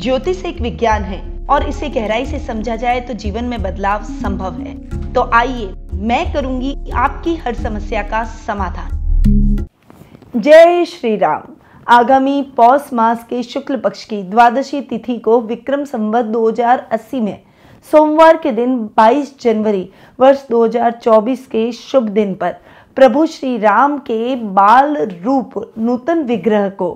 ज्योतिष एक विज्ञान है और इसे गहराई से समझा जाए तो जीवन में बदलाव संभव है तो आइए मैं करूंगी आपकी हर समस्या का समाधान जय श्री राम आगामी पौष मास के शुक्ल पक्ष की द्वादशी तिथि को विक्रम संवत 2080 में सोमवार के दिन 22 जनवरी वर्ष 2024 के शुभ दिन पर प्रभु श्री राम के बाल रूप नूतन विग्रह को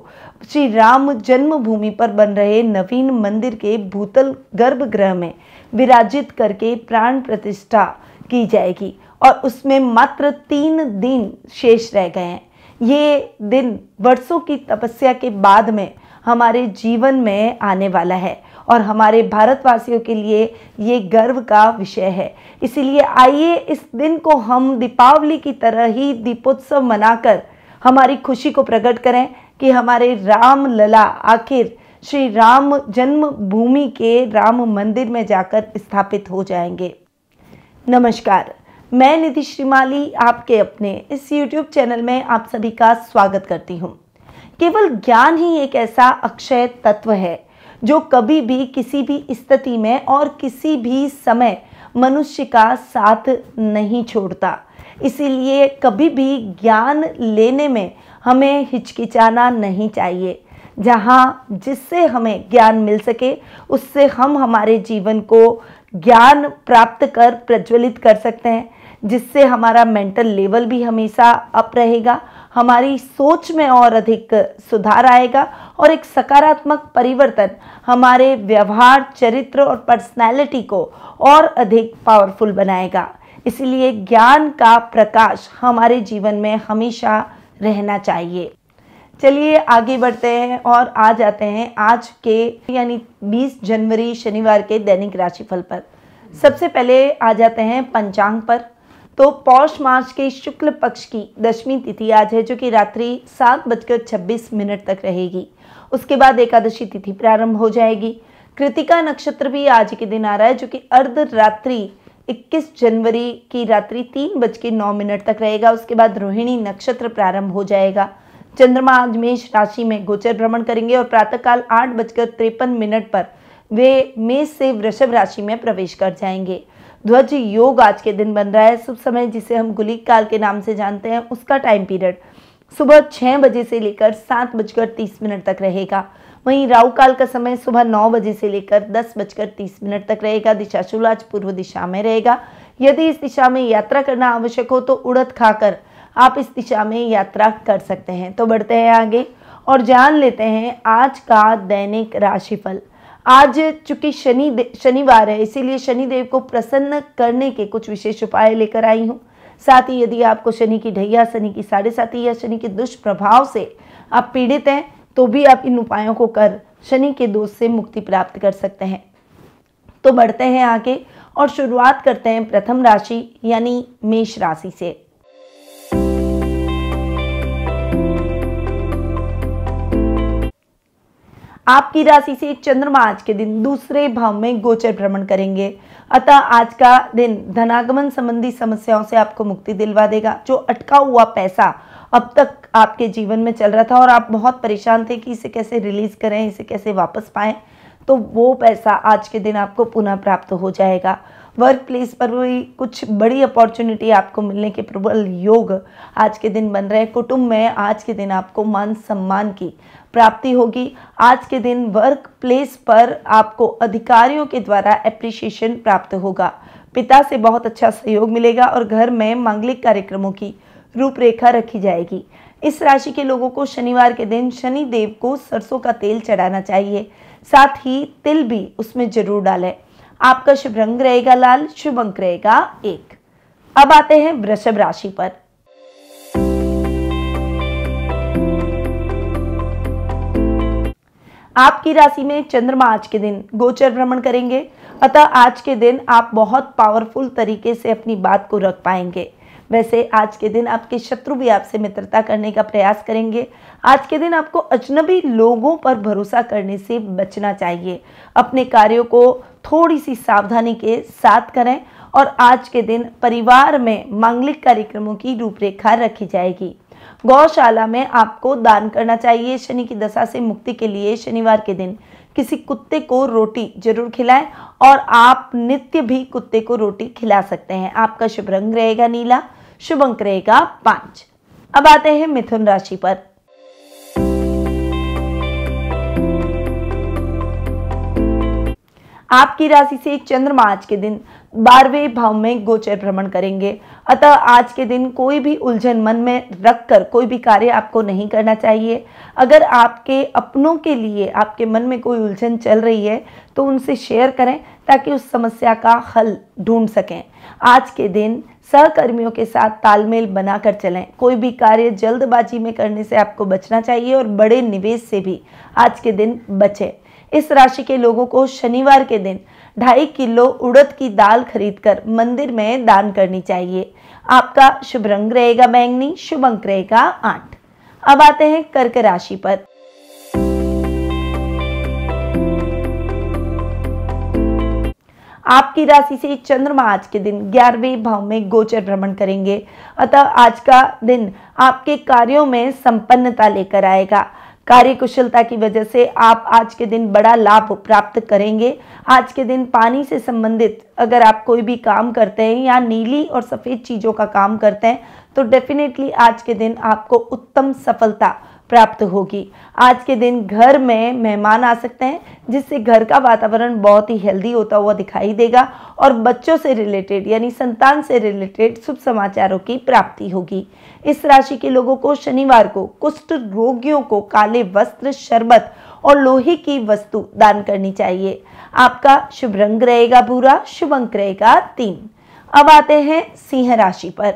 श्री राम जन्मभूमि पर बन रहे नवीन मंदिर के भूतल गर्भगृह में विराजित करके प्राण प्रतिष्ठा की जाएगी और उसमें मात्र तीन दिन शेष रह गए हैं ये दिन वर्षों की तपस्या के बाद में हमारे जीवन में आने वाला है और हमारे भारतवासियों के लिए ये गर्व का विषय है इसीलिए आइए इस दिन को हम दीपावली की तरह ही दीपोत्सव मनाकर हमारी खुशी को प्रकट करें कि हमारे राम लला आखिर श्री राम जन्मभूमि के राम मंदिर में जाकर स्थापित हो जाएंगे नमस्कार मैं निधि श्रीमाली आपके अपने इस यूट्यूब चैनल में आप सभी का स्वागत करती हूँ केवल ज्ञान ही एक ऐसा अक्षय तत्व है जो कभी भी किसी भी स्थिति में और किसी भी समय मनुष्य का साथ नहीं छोड़ता इसीलिए कभी भी ज्ञान लेने में हमें हिचकिचाना नहीं चाहिए जहाँ जिससे हमें ज्ञान मिल सके उससे हम हमारे जीवन को ज्ञान प्राप्त कर प्रज्वलित कर सकते हैं जिससे हमारा मेंटल लेवल भी हमेशा अप रहेगा हमारी सोच में और अधिक सुधार आएगा और एक सकारात्मक परिवर्तन हमारे व्यवहार चरित्र और पर्सनैलिटी को और अधिक पावरफुल बनाएगा इसलिए ज्ञान का प्रकाश हमारे जीवन में हमेशा रहना चाहिए चलिए आगे बढ़ते हैं और आ जाते हैं आज के यानी 20 जनवरी शनिवार के दैनिक राशिफल पर सबसे पहले आ जाते हैं पंचांग पर तो पौष मास के शुक्ल पक्ष की दशमी तिथि आज है जो कि रात्रि सात बजकर छब्बीस मिनट तक रहेगी उसके बाद एकादशी तिथि प्रारंभ हो जाएगी कृतिका नक्षत्र भी आज के दिन आ रहा है जो कि अर्ध रात्रि 21 जनवरी की रात्रि तीन बज के नौ मिनट तक रहेगा उसके बाद रोहिणी नक्षत्र प्रारंभ हो जाएगा चंद्रमा आज मेष राशि में गोचर भ्रमण करेंगे और प्रातःकाल आठ बजकर तिरपन मिनट पर वे मेष से वृषभ राशि में प्रवेश कर जाएंगे ध्वज योग आज के दिन बन रहा है शुभ समय जिसे हम गुलिक काल के नाम से जानते हैं उसका टाइम पीरियड सुबह छः बजे से लेकर सात बजकर तीस मिनट तक रहेगा वहीं राहु काल का समय सुबह नौ बजे से लेकर दस बजकर तीस मिनट तक रहेगा दिशा शुल आज पूर्व दिशा में रहेगा यदि इस दिशा में यात्रा करना आवश्यक हो तो उड़द खाकर आप इस दिशा में यात्रा कर सकते हैं तो बढ़ते हैं आगे और जान लेते हैं आज का दैनिक राशिफल आज चूंकि शनि शनिवार है इसीलिए शनिदेव को प्रसन्न करने के कुछ विशेष उपाय लेकर आई हूँ साथ ही यदि आपको शनि की ढैया शनि की साढ़े साथी या शनि के दुष्प्रभाव से आप पीड़ित हैं तो भी आप इन उपायों को कर शनि के दोष से मुक्ति प्राप्त कर सकते हैं तो बढ़ते हैं आगे और शुरुआत करते हैं प्रथम राशि यानी मेष राशि से आपकी राशि से चंद्रमा आज के दिन दूसरे भाव में गोचर भ्रमण करेंगे अतः आज का दिन धनागमन संबंधी समस्याओं से आपको मुक्ति दिलवा देगा जो अटका हुआ पैसा अब तक आपके जीवन में चल रहा था और आप बहुत परेशान थे कि इसे कैसे रिलीज करें इसे कैसे वापस पाएं तो वो पैसा आज के दिन आपको पुनः प्राप्त हो जाएगा वर्क प्लेस पर भी कुछ बड़ी अपॉर्चुनिटी आपको मिलने के प्रबल योग आज के दिन बन रहे हैं कुटुंब में आज के दिन आपको मान सम्मान की प्राप्ति होगी आज के दिन वर्क प्लेस पर आपको अधिकारियों के द्वारा एप्रिसिएशन प्राप्त होगा पिता से बहुत अच्छा सहयोग मिलेगा और घर में मांगलिक कार्यक्रमों की रूपरेखा रखी जाएगी इस राशि के लोगों को शनिवार के दिन शनि देव को सरसों का तेल चढ़ाना चाहिए साथ ही तिल भी उसमें जरूर डालें आपका शुभ रंग रहेगा लाल शुभ अंक रहेगा एक अब आते हैं वृषभ राशि पर आपकी राशि में चंद्रमा आज के दिन गोचर भ्रमण करेंगे अतः आज के दिन आप बहुत पावरफुल तरीके से अपनी बात को रख पाएंगे वैसे आज के दिन आपके शत्रु भी आपसे मित्रता करने का प्रयास करेंगे आज के दिन आपको अजनबी लोगों पर भरोसा करने से बचना चाहिए अपने कार्यों को थोड़ी सी सावधानी के साथ करें और आज के दिन परिवार में मांगलिक कार्यक्रमों की रूपरेखा रखी जाएगी गौशाला में आपको दान करना चाहिए शनि की दशा से मुक्ति के लिए शनिवार के दिन किसी कुत्ते को रोटी जरूर खिलाएं और आप नित्य भी कुत्ते को रोटी खिला सकते हैं आपका शुभ रंग रहेगा नीला शुभ अंक रहेगा पांच अब आते हैं मिथुन राशि पर आपकी राशि से चंद्रमा आज के दिन बारहवें भाव में गोचर भ्रमण करेंगे अतः आज के दिन कोई भी उलझन मन में रख कर कोई भी कार्य आपको नहीं करना चाहिए अगर आपके अपनों के लिए आपके मन में कोई उलझन चल रही है तो उनसे शेयर करें ताकि उस समस्या का हल ढूंढ सकें आज के दिन सहकर्मियों के साथ तालमेल बनाकर चलें कोई भी कार्य जल्दबाजी में करने से आपको बचना चाहिए और बड़े निवेश से भी आज के दिन बचें इस राशि के लोगों को शनिवार के दिन ढाई किलो उड़द की दाल खरीदकर मंदिर में दान करनी चाहिए आपका शुभ रंग रहेगा बैंगनी शुभ अंक रहेगा आठ अब आते हैं कर्क राशि पर आपकी राशि से चंद्रमा आज के दिन ग्यारहवें भाव में गोचर भ्रमण करेंगे अतः आज का दिन आपके कार्यों में संपन्नता लेकर आएगा कार्यकुशलता की वजह से आप आज के दिन बड़ा लाभ प्राप्त करेंगे आज के दिन पानी से संबंधित अगर आप कोई भी काम करते हैं या नीली और सफ़ेद चीज़ों का काम करते हैं तो डेफिनेटली आज के दिन आपको उत्तम सफलता प्राप्त होगी आज के दिन घर में मेहमान आ सकते हैं जिससे घर का वातावरण बहुत ही हेल्दी होता हुआ दिखाई देगा और बच्चों से रिलेटेड यानी संतान से रिलेटेड शुभ समाचारों की प्राप्ति होगी इस राशि के लोगों को शनिवार को कुष्ठ रोगियों को काले वस्त्र शरबत और लोहे की वस्तु दान करनी चाहिए आपका शुभ रंग रहेगा भूरा शुभ अंक रहेगा तीन अब आते हैं सिंह राशि पर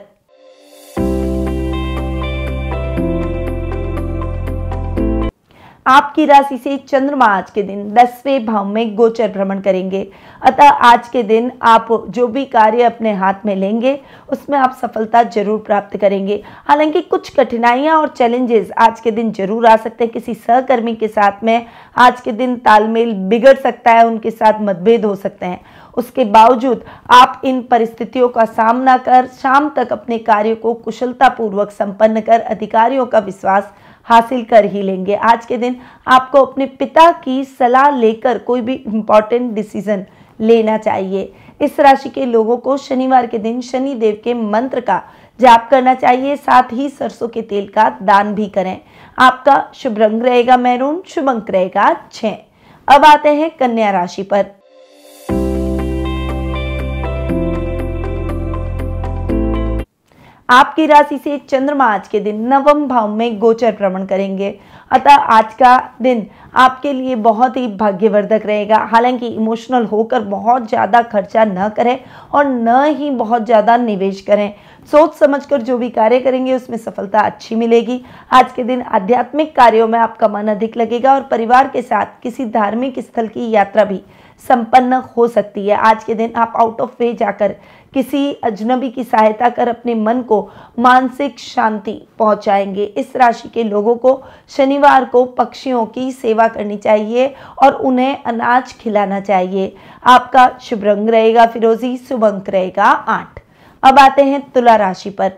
आपकी राशि से चंद्रमा आज के दिन दसवें भाव में गोचर भ्रमण करेंगे अतः आज के दिन आप जो भी कार्य अपने हाथ में लेंगे उसमें आप सफलता जरूर प्राप्त करेंगे हालांकि कुछ कठिनाइयां और चैलेंजेस आज के दिन जरूर आ सकते हैं किसी सहकर्मी के साथ में आज के दिन तालमेल बिगड़ सकता है उनके साथ मतभेद हो सकते हैं उसके बावजूद आप इन परिस्थितियों का सामना कर शाम तक अपने कार्यों को कुशलतापूर्वक संपन्न कर अधिकारियों का विश्वास हासिल कर ही लेंगे आज के दिन आपको अपने पिता की सलाह लेकर कोई भी इम्पॉर्टेंट डिसीजन लेना चाहिए इस राशि के लोगों को शनिवार के दिन शनि देव के मंत्र का जाप करना चाहिए साथ ही सरसों के तेल का दान भी करें आपका शुभ रंग रहेगा मैरून शुभ अंक रहेगा छ अब आते हैं कन्या राशि पर आपकी राशि से चंद्रमा आज के दिन नवम भाव में गोचर भ्रमण करेंगे अतः आज का दिन आपके लिए बहुत ही भाग्यवर्धक रहेगा हालांकि इमोशनल होकर बहुत ज़्यादा खर्चा न करें और न ही बहुत ज़्यादा निवेश करें सोच समझकर जो भी कार्य करेंगे उसमें सफलता अच्छी मिलेगी आज के दिन आध्यात्मिक कार्यों में आपका मन अधिक लगेगा और परिवार के साथ किसी धार्मिक स्थल की यात्रा भी संपन्न हो सकती है आज के दिन आप आउट ऑफ वे जाकर किसी अजनबी की सहायता कर अपने मन को मानसिक शांति पहुंचाएंगे इस राशि के लोगों को शनिवार को पक्षियों की सेवा करनी चाहिए और उन्हें अनाज खिलाना चाहिए आपका शुभ रंग रहेगा फिरोजी शुभ अंक रहेगा आठ अब आते हैं तुला राशि पर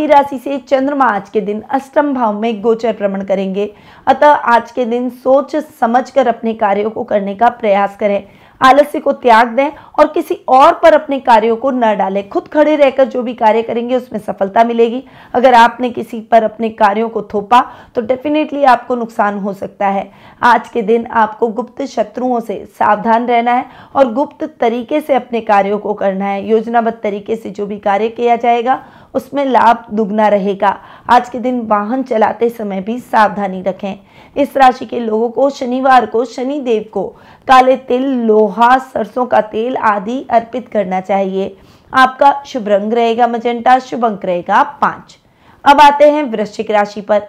आपकी राशि से चंद्रमा आज के दिन अष्टम भाव में गोचर भ्रमण करेंगे अतः आज के दिन सोच समझकर अपने कार्यों को करने का प्रयास करें आलस्य को त्याग दें और किसी और पर अपने कार्यों को न डालें खुद खड़े रहकर जो भी कार्य करेंगे उसमें सफलता मिलेगी अगर आपने किसी पर अपने कार्यों को थोपा तो डेफिनेटली आपको नुकसान हो सकता है आज के दिन आपको गुप्त शत्रुओं से सावधान रहना है और गुप्त तरीके से अपने कार्यों को करना है योजनाबद्ध तरीके से जो भी कार्य किया जाएगा उसमें लाभ दुगना रहेगा आज के दिन वाहन चलाते समय भी सावधानी रखें इस राशि के लोगों को शनिवार को शनि देव को काले तिल लोहा सरसों का तेल आदि अर्पित करना चाहिए आपका शुभ रंग रहेगा मजेंटा शुभ अंक रहेगा पांच अब आते हैं वृश्चिक राशि पर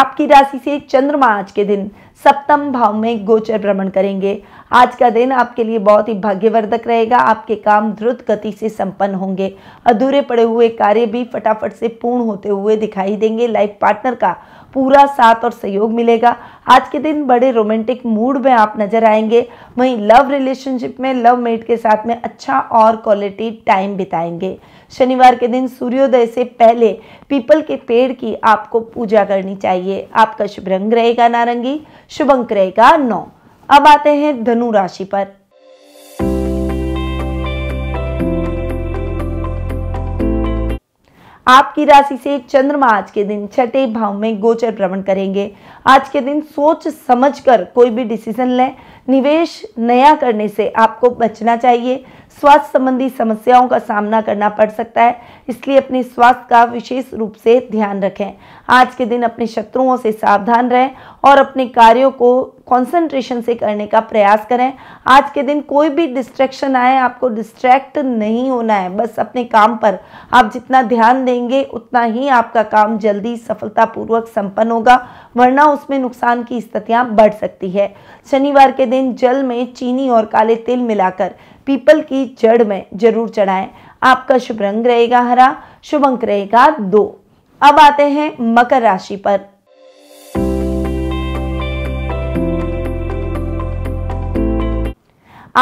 आपकी राशि से चंद्रमा आज के दिन सप्तम भाव में गोचर भ्रमण करेंगे आज का दिन आपके लिए बहुत ही भाग्यवर्धक रहेगा आपके काम द्रुत गति से संपन्न होंगे अधूरे पड़े हुए कार्य भी फटाफट से पूर्ण होते हुए दिखाई देंगे लाइफ पार्टनर का पूरा साथ और सहयोग मिलेगा आज के दिन बड़े रोमांटिक मूड में आप नजर आएंगे वहीं लव रिलेशनशिप में लव मेट के साथ में अच्छा और क्वालिटी टाइम बिताएंगे शनिवार के दिन सूर्योदय से पहले पीपल के पेड़ की आपको पूजा करनी चाहिए आपका शुभ रंग रहेगा नारंगी शुभ अंक रहेगा नौ अब आते हैं धनु राशि पर आपकी राशि से चंद्रमा आज के दिन छठे भाव में गोचर भ्रमण करेंगे आज के दिन सोच समझकर कोई भी डिसीजन लें निवेश नया करने से आपको बचना चाहिए स्वास्थ्य संबंधी समस्याओं का सामना करना पड़ सकता है इसलिए अपने स्वास्थ्य का विशेष रूप से ध्यान रखें आज के दिन अपने शत्रुओं से सावधान रहें और अपने कार्यों को कंसंट्रेशन से करने का प्रयास करें आज के दिन कोई भी डिस्ट्रैक्शन आए आपको डिस्ट्रैक्ट नहीं होना है बस अपने काम पर आप जितना ध्यान देंगे उतना ही आपका काम जल्दी सफलतापूर्वक संपन्न होगा वरना उसमें नुकसान की स्थितियां बढ़ सकती है शनिवार के दिन जल में चीनी और काले तिल मिलाकर पीपल की जड़ में जरूर चढ़ाएं आपका शुभ रंग रहेगा हरा शुभ अंक रहेगा दो अब आते हैं मकर राशि पर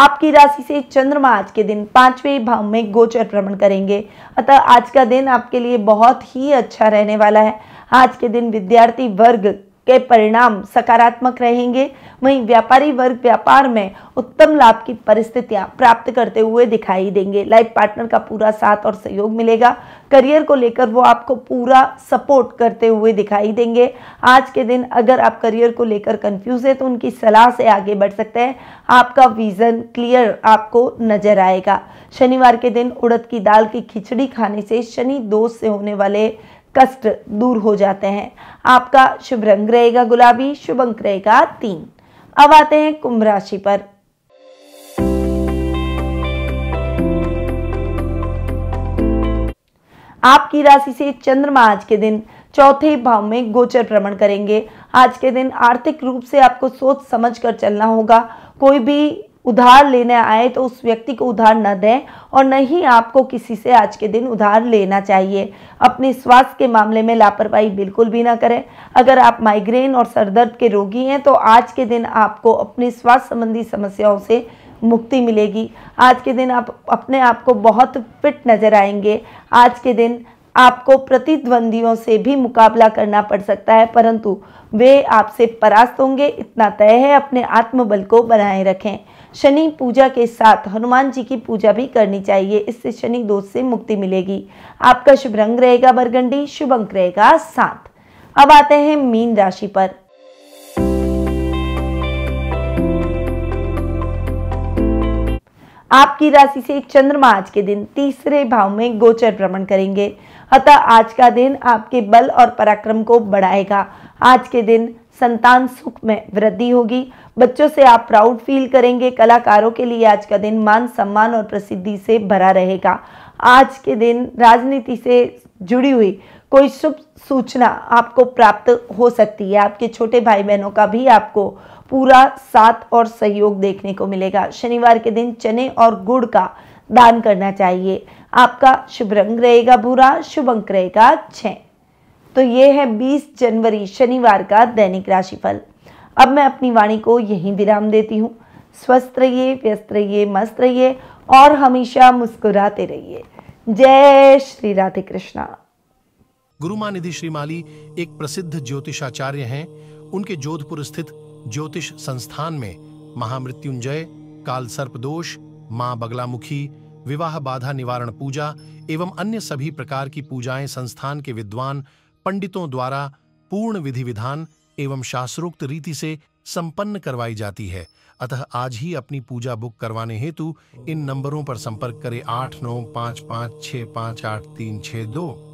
आपकी राशि से चंद्रमा आज के दिन पांचवें भाव में गोचर भ्रमण करेंगे अतः आज का दिन आपके लिए बहुत ही अच्छा रहने वाला है आज के दिन विद्यार्थी वर्ग के परिणाम सकारात्मक रहेंगे वहीं व्यापारी वर्ग व्यापार में उत्तम लाभ की परिस्थितियां प्राप्त करते हुए दिखाई देंगे लाइफ पार्टनर का पूरा साथ और सहयोग मिलेगा करियर को लेकर वो आपको पूरा सपोर्ट करते हुए दिखाई देंगे आज के दिन अगर आप करियर को लेकर कंफ्यूज है तो उनकी सलाह से आगे बढ़ सकते हैं आपका विजन क्लियर आपको नजर आएगा शनिवार के दिन उड़द की दाल की खिचड़ी खाने से शनि दोष से होने वाले कष्ट दूर हो जाते हैं आपका शुभ रंग रहेगा गुलाबी शुभ अंक रहेगा तीन अब आते हैं कुंभ राशि पर आपकी राशि से चंद्रमा आज के दिन चौथे भाव में गोचर भ्रमण करेंगे आज के दिन आर्थिक रूप से आपको सोच समझ कर चलना होगा कोई भी उधार लेने आए तो उस व्यक्ति को उधार न दें और न ही आपको किसी से आज के दिन उधार लेना चाहिए अपने स्वास्थ्य के मामले में लापरवाही बिल्कुल भी ना करें अगर आप माइग्रेन और सरदर्द के रोगी हैं तो आज के दिन आपको अपने स्वास्थ्य संबंधी समस्याओं से मुक्ति मिलेगी आज के दिन आप अपने आप को बहुत फिट नज़र आएंगे आज के दिन आपको प्रतिद्वंदियों से भी मुकाबला करना पड़ सकता है परंतु वे आपसे परास्त होंगे इतना तय है अपने आत्मबल को बनाए रखें शनि पूजा के साथ हनुमान जी की पूजा भी करनी चाहिए इससे शनि दोष से मुक्ति मिलेगी आपका शुभ रंग रहेगा बरगंडी शुभ अंक रहेगा सात अब आते हैं मीन राशि पर आपकी राशि से चंद्रमा आज के दिन तीसरे भाव में गोचर भ्रमण करेंगे अतः आज का दिन आपके बल और पराक्रम को बढ़ाएगा आज के दिन संतान सुख में वृद्धि होगी बच्चों से आप प्राउड फील करेंगे कलाकारों के लिए आज का दिन मान सम्मान और प्रसिद्धि से भरा रहेगा आज के दिन राजनीति से जुड़ी हुई कोई शुभ सूचना आपको प्राप्त हो सकती है आपके छोटे भाई बहनों का भी आपको पूरा साथ और सहयोग देखने को मिलेगा शनिवार के दिन चने और गुड़ का दान करना चाहिए आपका शुभ रंग रहेगा बुरा शुभ अंक रहेगा छ तो ये है 20 जनवरी शनिवार का दैनिक राशिफल अब मैं अपनी वाणी को यहीं विराम देती हूँ स्वस्थ रहिए व्यस्त रहिए मस्त रहिए और हमेशा मुस्कुराते रहिए जय श्री राधे कृष्णा गुरुमानिधि श्रीमाली एक प्रसिद्ध ज्योतिषाचार्य हैं उनके जोधपुर स्थित ज्योतिष संस्थान में महामृत्युंजय काल सर्पदोष मां बगलामुखी विवाह बाधा निवारण पूजा एवं अन्य सभी प्रकार की पूजाएं संस्थान के विद्वान पंडितों द्वारा पूर्ण विधि विधान एवं शास्त्रोक्त रीति से संपन्न करवाई जाती है अतः आज ही अपनी पूजा बुक करवाने हेतु इन नंबरों पर संपर्क करें आठ नौ पाँच पाँच छः पाँच आठ तीन छः दो